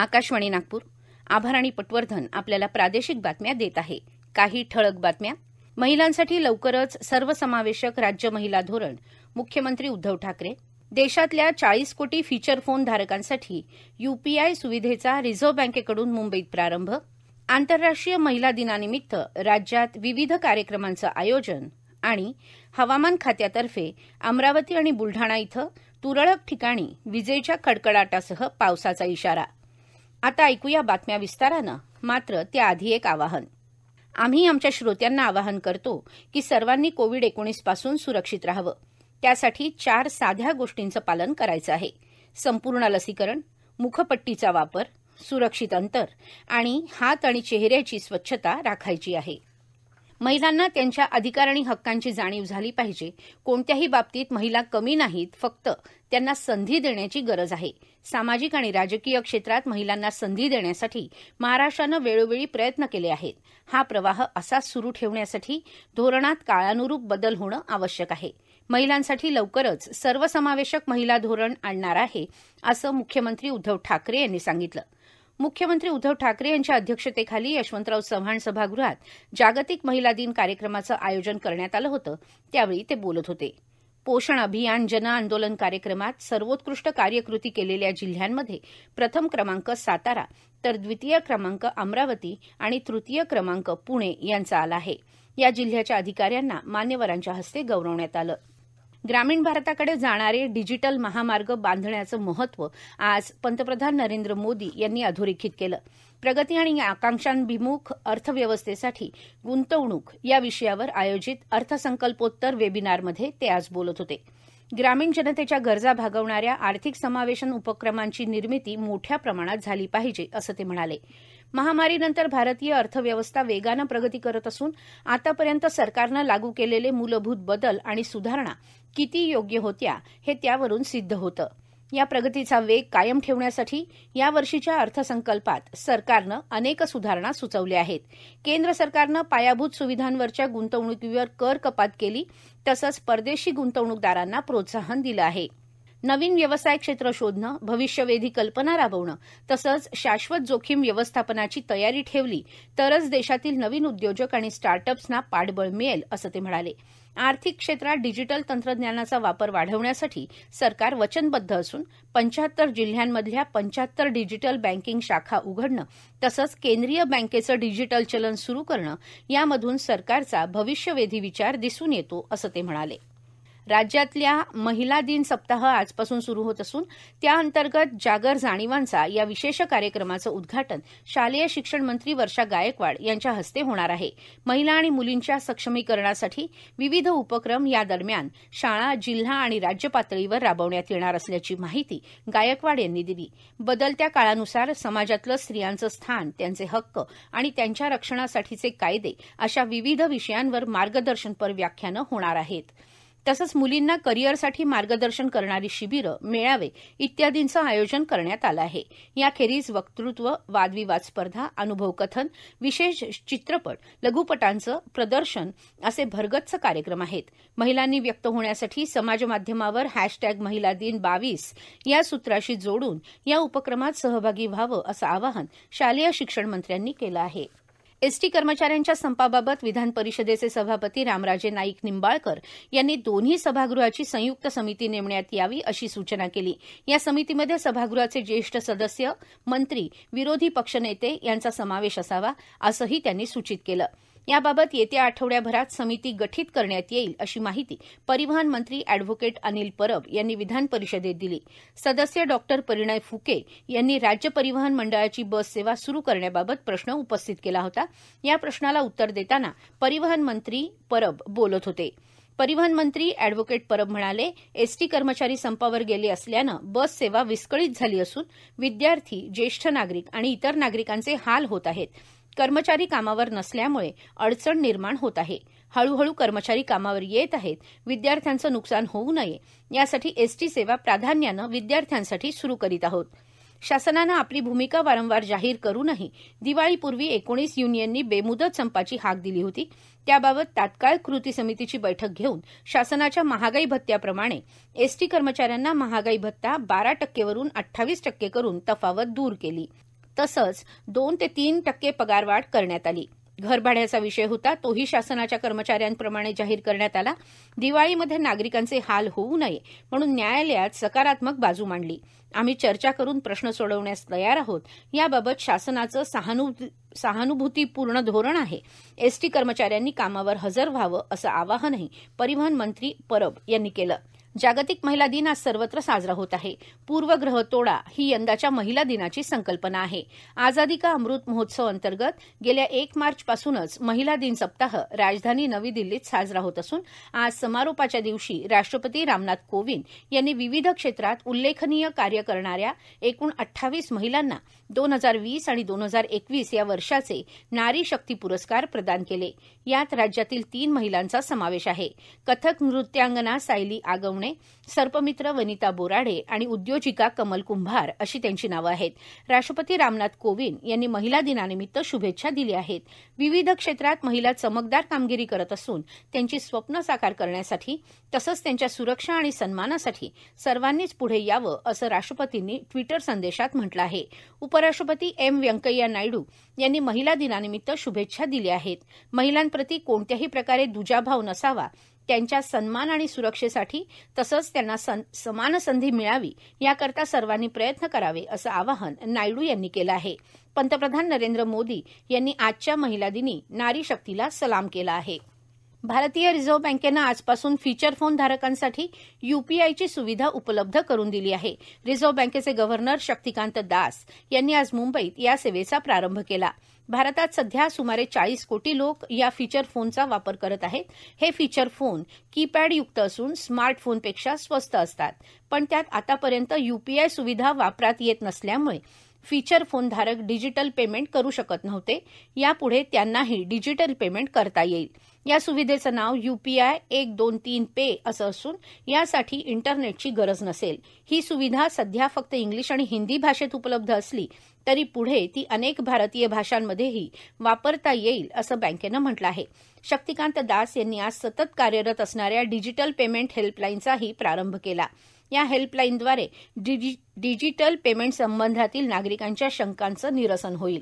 आकाशवाणी नागपूर आणि पटवर्धन आपल्याला प्रादेशिक बातम्या देत आहे काही ठळक बातम्या महिलांसाठी लवकरच सर्वसमावेशक राज्य महिला धोरण मुख्यमंत्री उद्धव ठाकरे देशातल्या चाळीस कोटी फीचर फोन धारकांसाठी यूपीआय सुविधेचा रिझर्व्ह बँकेकडून मुंबईत प्रारंभ आंतरराष्ट्रीय महिला दिनानिमित्त राज्यात विविध कार्यक्रमांचं आयोजन आणि हवामान खात्यातर्फे अमरावती आणि बुलढाणा इथं तुरळक ठिकाणी विजेच्या कडकडाटासह पावसाचा इशारा आता ऐकूया बातम्या विस्तारानं मात्र त्याआधी एक आवाहन आम्ही आमच्या श्रोत्यांना आवाहन करतो की सर्वांनी कोविड एकोणीस पासून सुरक्षित राहावं त्यासाठी चार साध्या गोष्टींचं पालन करायचं आहे संपूर्ण लसीकरण मुखपट्टीचा वापर सुरक्षित अंतर आणि हात आणि चेहऱ्याची स्वच्छता राखायची आहे महिलांना त्यांच्या अधिकार आणि हक्कांची जाणीव झाली पाहिजे कोणत्याही बाबतीत महिला कमी नाहीत फक्त त्यांना संधी देण्याची गरज आहे सामाजिक आणि राजकीय क्षेत्रात महिलांना संधी देण्यासाठी महाराष्ट्रानं वेळोवेळी प्रयत्न केले आहेत हा प्रवाह असाच सुरू ठेवण्यासाठी धोरणात काळानुरूप बदल होणं आवश्यक आहे महिलांसाठी लवकरच सर्वसमावेशक महिला धोरण आणणार आहे असं मुख्यमंत्री उद्धव ठाकरे यांनी सांगितलं मुख्यमंत्री उद्धव ठाकरे यांच्या अध्यक्षतेखाली यशवंतराव चव्हाण सभागृहात जागतिक महिला दिन कार्यक्रमाचं आयोजन करण्यात आलं होतं त्यावेळी ते बोलत होते पोषण अभियान जन आंदोलन कार्यक्रमात सर्वोत्कृष्ट कार्यकृती केलेल्या जिल्ह्यांमध्ये प्रथम क्रमांक सातारा तर द्वितीय क्रमांक अमरावती आणि तृतीय क्रमांक पुणे यांचा आला आहे या जिल्ह्याच्या अधिकाऱ्यांना मान्यवरांच्या हस्ते गौरवण्यात आलं ग्रामीण भारताकडे जाणारे डिजिटल महामार्ग बांधण्याचं महत्व आज पंतप्रधान नरेंद्र मोदी यांनी अधोरेखित केलं प्रगती आणि आकांक्षांभिमुख अर्थव्यवस्थेसाठी गुंतवणूक या विषयावर आयोजित अर्थसंकल्पोत्तर वेबिनारमध्ये ते आज बोलत होते ग्रामीण जनतेच्या गरजा भागवणाऱ्या आर्थिक समावेशन उपक्रमांची निर्मिती मोठ्या प्रमाणात झाली पाहिजे असं ते म्हणाले महामारीनंतर भारतीय अर्थव्यवस्था वेगानं प्रगती करत असून आतापर्यंत सरकारनं लागू केलेले मूलभूत बदल आणि सुधारणा किती योग्य होत्या हे त्यावरून सिद्ध होतं या प्रगतीचा वेग कायम ठेवण्यासाठी यावर्षीच्या अर्थसंकल्पात सरकारनं अनेक सुधारणा सुचवल्या आहेत केंद्र सरकारनं पायाभूत सुविधांवरच्या गुंतवणुकीवर कर कपात केली तसंच परदेशी गुंतवणूकदारांना प्रोत्साहन दिलं आहे नवीन व्यवसाय क्षेत्र शोधणं भविष्यवेधी कल्पना राबवणं तसंच शाश्वत जोखीम व्यवस्थापनाची तयारी ठेवली तरच देशातील नवीन उद्योजक आणि स्टार्टअप्सना पाठबळ मिळेल असं ते म्हणाले आर्थिक क्षेत्रात डिजिटल तंत्रज्ञानाचा वापर वाढवण्यासाठी सरकार वचनबद्ध असून पंचाहत्तर जिल्ह्यांमधल्या पंचाहत्तर डिजिटल बँकिंग शाखा उघडणं तसंच केंद्रीय बँकेचं डिजिटल चलन सुरू करणं यामधून सरकारचा भविष्यवेधी विचार दिसून येतो असं ते म्हणाले राज्यातल्या महिला दिन सप्ताह आजपासून सुरू होत असून त्याअंतर्गत जागर जाणीवांचा या विशेष कार्यक्रमाचं उद्घाटन शालेय शिक्षण मंत्री वर्षा गायकवाड यांच्या हस्ते होणार आहे महिला आणि मुलींच्या सक्षमीकरणासाठी विविध उपक्रम या दरम्यान शाळा जिल्हा आणि राज्य पातळीवर राबवण्यात येणार असल्याची माहिती गायकवाड यांनी दिली बदलत्या काळानुसार समाजातलं स्त्रियांचं स्थान त्यांचे हक्क आणि त्यांच्या रक्षणासाठीचे कायदे अशा विविध विषयांवर मार्गदर्शनपर व्याख्यानं होणार आहेत तसंच मुलींना करिअरसाठी मार्गदर्शन करणारी शिबिरं मेळावे इत्यादींचं आयोजन करण्यात आलं आहे याखेरीज वक्तृत्व वादविवाद स्पर्धा अनुभव कथन विशेष चित्रपट लघुपटांचं प्रदर्शन असे भरगच्च कार्यक्रम आहेत महिलांनी व्यक्त होण्यासाठी समाज माध्यमावर हॅशटॅग महिला दिन बावीस या सूत्राशी जोडून या उपक्रमात सहभागी व्हावं असं आवाहन शालेय शिक्षण मंत्र्यांनी केलं आहे एसटी कर्मचाऱ्यांच्या संपाबाबत विधान परिषदेचे सभापती रामराजे नाईक निंबाळकर यांनी दोन्ही सभागृहाची संयुक्त समिती नेमण्यात यावी अशी सूचना केली या समितीमध्ये सभागृहाचे ज्येष्ठ सदस्य मंत्री विरोधी पक्षनेते यांचा समावेश असावा असंही त्यांनी सूचित केलं याबाबत येत्या आठवड्याभरात समिती गठीत करण्यात येईल अशी माहिती परिवहन मंत्री अॅडव्होकेट अनिल परब यांनी विधान परिषदेत दिली सदस्य डॉक्टर परिणय फुके यांनी राज्य परिवहन मंडळाची बस सेवा सुरू करण्याबाबत प्रश्न उपस्थित केला होता या प्रश्नाला उत्तर देताना परिवहन मंत्री परब बोलत होते परिवहन मंत्री अॅडव्होकेट परब म्हणाले एसटी कर्मचारी संपावर गेले असल्यानं बस सेवा विस्कळीत झाली असून विद्यार्थी ज्येष्ठ नागरिक आणि इतर नागरिकांचे हाल होत आहेत कर्मचारी कामावर नसल्यामुळे अडचण निर्माण होत आहे हळूहळू कर्मचारी कामावर येत आहेत विद्यार्थ्यांचं नुकसान होऊ नये यासाठी एसटी सेवा प्राधान्यानं विद्यार्थ्यांसाठी सुरू करीत आहोत शासनानं आपली भूमिका वारंवार जाहीर करूनही दिवाळीपूर्वी एकोणीस युनियननी बेमुदत संपाची हाक दिली होती त्याबाबत तात्काळ कृती समितीची बैठक घेऊन शासनाच्या महागाई भत्त्याप्रमाणे एसटी कर्मचाऱ्यांना महागाई भत्ता बारा टक्केवरून अठ्ठावीस टक्के करून तफावत दूर केली तसंच दोन ते तीन टक्के पगारवाढ करण्यात आली घरभाड्याचा विषय होता तोही शासनाच्या कर्मचाऱ्यांप्रमाणे जाहीर करण्यात आला दिवाळीमध्ये नागरिकांचे हाल होऊ नये म्हणून न्यायालयात सकारात्मक बाजू मांडली आम्ही चर्चा करून प्रश्न सोडवण्यास तयार आहोत याबाबत शासनाचं सहानु सहानुभूतीपूर्ण धोरण आहे एसटी कर्मचाऱ्यांनी कामावर हजर व्हावं असं आवाहनही परिवहन मंत्री परब यांनी केलं जागतिक महिला दिन आज सर्वत्र साजरा होत आहे पूर्वग्रह तोडा ही यंदाच्या महिला दिनाची संकल्पना आहे आझादी का अमृत महोत्सव अंतर्गत गेल्या एक मार्च पासूनच महिला दिन सप्ताह राजधानी नवी दिल्लीत साजरा होत असून आज समारोपाच्या दिवशी राष्ट्रपती रामनाथ कोविंद यांनी विविध क्षेत्रात उल्लेखनीय कार्य करणाऱ्या एकूण अठ्ठावीस महिलांना दोन हजार वीस आणि दोन हजार एकवीस या वर्षाचे नारी शक्ती पुरस्कार प्रदान केले यात राज्यातील तीन महिलांचा समावेश आहे कथक नृत्यांगना सायली आगम सर्पमित्र वनिता बोराडे आणि उद्योजिका कमल कुंभार अशी त्यांची नावं आहेत राष्ट्रपती रामनाथ कोविंद यांनी महिला दिनानिमित्त शुभेच्छा दिल्या आहेत विविध क्षेत्रात महिला चमकदार कामगिरी करत असून त्यांची स्वप्न साकार करण्यासाठी तसंच त्यांच्या सुरक्षा आणि सन्मानासाठी सर्वांनीच पुढे यावं असं राष्ट्रपतींनी ट्विटर संदेशात म्हटलं आहे उपराष्ट्रपती एम व्यंकय्या नायडू यांनी महिला दिनानिमित्त शुभेच्छा दिल्या आहेत महिलांप्रती कोणत्याही प्रकारे दुजाभाव नसावा त्यांच्या सन्मान आणि सुरक्षेसाठी तसंच त्यांना समान संधी मिळावी याकरता सर्वांनी प्रयत्न करावे असं आवाहन नायडू यांनी केलं आहे पंतप्रधान नरेंद्र मोदी यांनी आजच्या महिला दिनी नारी शक्तीला सलाम केला आहे भारतीय रिझर्व्ह बँकेनं आजपासून फीचर फोन धारकांसाठी यूपीआयची सुविधा उपलब्ध करून दिली आहे रिझर्व्ह बँकेचे गव्हर्नर शक्तिकांत दास यांनी आज मुंबईत या सेवेचा प्रारंभ केला भारतात सध्या सुमारे चाळीस कोटी लोक या फीचर फोनचा वापर करत आहेत हे फीचर फोन कीपॅडयुक्त असून स्मार्टफोनपेक्षा स्वस्त असतात पण त्यात आतापर्यंत युपीआय सुविधा वापरात येत नसल्यामुळे फीचर फोन धारक डिजिटल पेमेंट करू शकत नव्हते यापुढे त्यांनाही डिजिटल पेमेंट करता येईल या सुविधेचं नाव यूपीआय एक दोन तीन पे असं असून यासाठी इंटरनेटची गरज नसेल ही सुविधा सध्या फक्त इंग्लिश आणि हिंदी भाषेत उपलब्ध असली तरी पुढे ती अनेक भारतीय भाषांमध्येही वापरता येईल असं बँकेनं म्हटलं आहे शक्तिकांत दास यांनी आज सतत कार्यरत असणाऱ्या डिजिटल पेमेंट हेल्पलाईनचाही प्रारंभ केला या हेल्पलाईनद्वारे डिजिटल पेमेंट संबंधातील नागरिकांच्या शंकांचं निरसन होईल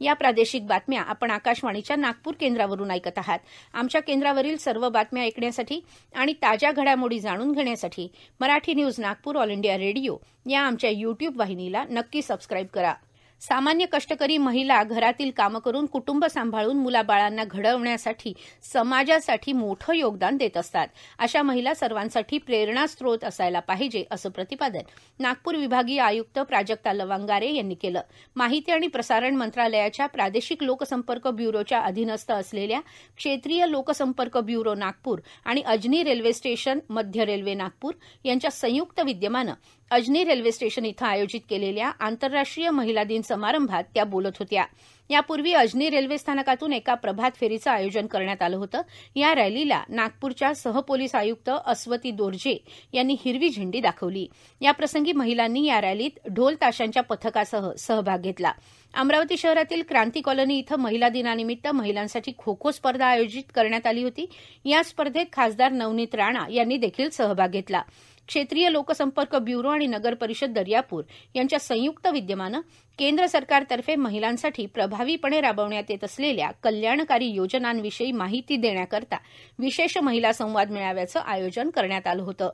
या प्रादेशिक बातम्या आपण आकाशवाणीच्या नागपूर केंद्रावरून ऐकत आहात आमच्या केंद्रावरील सर्व बातम्या ऐकण्यासाठी आणि ताज्या घडामोडी जाणून घेण्यासाठी Marathi news Nagpur All India Radio या आमच्या युट्यूब वाहिनीला नक्की सबस्क्राईब करा सामान्य कष्टकरी महिला घरातील कामं करून कुटुंब सांभाळून मुलाबाळांना घडवण्यासाठी समाजासाठी मोठं योगदान देत असतात अशा महिला सर्वांसाठी प्रेरणास्रोत असायला पाहिजे असं प्रतिपादन नागपूर विभागीय आयुक्त प्राजक्ता लवंगारे यांनी केलं माहिती आणि प्रसारण मंत्रालयाच्या प्रादेशिक लोकसंपर्क ब्युरोच्या अधीनस्थ असलेल्या क्षेत्रीय लोकसंपर्क ब्युरो नागपूर आणि अजनी रेल्वे स्टेशन मध्य रेल्वे नागपूर यांच्या संयुक्त विद्यमानं अजनी रेल्वे स्टेशन इथं आयोजित केलेल्या आंतरराष्ट्रीय महिला दिन समारंभात त्या बोलत होत्या यापूर्वी अजनी रेल्वे स्थानकातून एका प्रभात फेरीचं आयोजन करण्यात आलं होतं या रॅलीला नागपूरच्या सहपोलीस आयुक्त अस्वती दोरजे यांनी हिरवी झेंडी दाखवली याप्रसंगी महिलांनी या रॅलीत ढोल ताशांच्या पथकासह सहभाग घेतला अमरावती शहरातील क्रांती कॉलनी इथं महिला दिनानिमित्त महिलांसाठी खो खो स्पर्धा आयोजित करण्यात आली होती या स्पर्धेत खासदार नवनीत राणा यांनी देखील सहभाग घेतला क्षेत्रीय लोकसंपर्क ब्युरो आणि नगर परिषद दर्यापूर यांच्या संयुक्त विद्यमानं केंद्र सरकारतर्फे महिलांसाठी प्रभावीपणे राबवण्यात येत असलेल्या कल्याणकारी योजनांविषयी माहिती देण्याकरता विशेष महिला संवाद मेळाव्याचं आयोजन करण्यात आलं होतं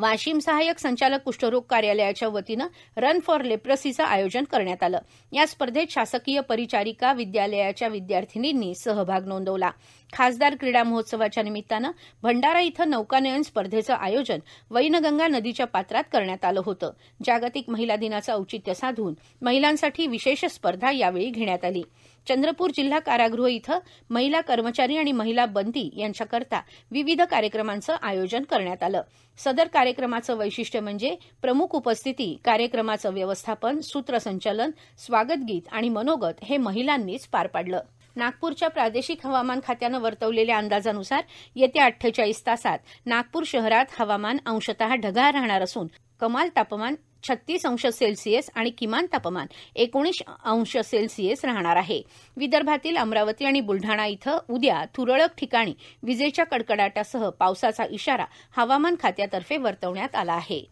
वाशिम सहायक संचालक कुष्ठरोग कार्यालयाच्या वतीनं रन फॉर लेप्रसीचं आयोजन करण्यात आलं या स्पर्धेत शासकीय परिचारिका विद्यालयाच्या विद्यार्थिनींनी सहभाग नोंदवला खासदार क्रीडा महोत्सवाच्या निमित्तानं भंडारा इथं नौकानयन स्पर्धेचं आयोजन वैनगंगा नदीच्या पात्रात करण्यात आलं होतं जागतिक महिला दिनाचं औचित्य साधून महिलांसाठी विशेष स्पर्धा यावेळी घेण्यात आली चंद्रपूर जिल्हा कारागृह इथं महिला कर्मचारी आणि महिला बंदी यांच्याकरता विविध कार्यक्रमांचं आयोजन करण्यात आलं सदर कार्यक्रमाचं वैशिष्ट्य म्हणजे प्रमुख उपस्थिती कार्यक्रमाचं व्यवस्थापन सूत्रसंचालन स्वागतगीत आणि मनोगत हे महिलांनीच पार पाडलं नागपूरच्या प्रादेशिक हवामान खात्यानं वर्तवलेल्या अंदाजानुसार येत्या अठ्ठेचाळीस तासात नागपूर शहरात हवामान अंशतः ढगाळ राहणार असून कमाल तापमान छत्तीस अंश सेल्सिअस आणि किमान तापमान एकोणीस अंश सेल्सिअस राहणार आहे विदर्भातील अमरावती आणि बुलढाणा इथं उद्या तुरळक ठिकाणी विजेच्या कडकडाटासह पावसाचा इशारा हवामान खात्यातर्फे वर्तवण्यात आला आहे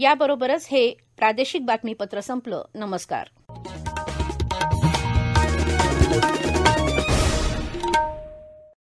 याबरोबरच हे प्रादेशिक बातमीपत्र संपलं नमस्कार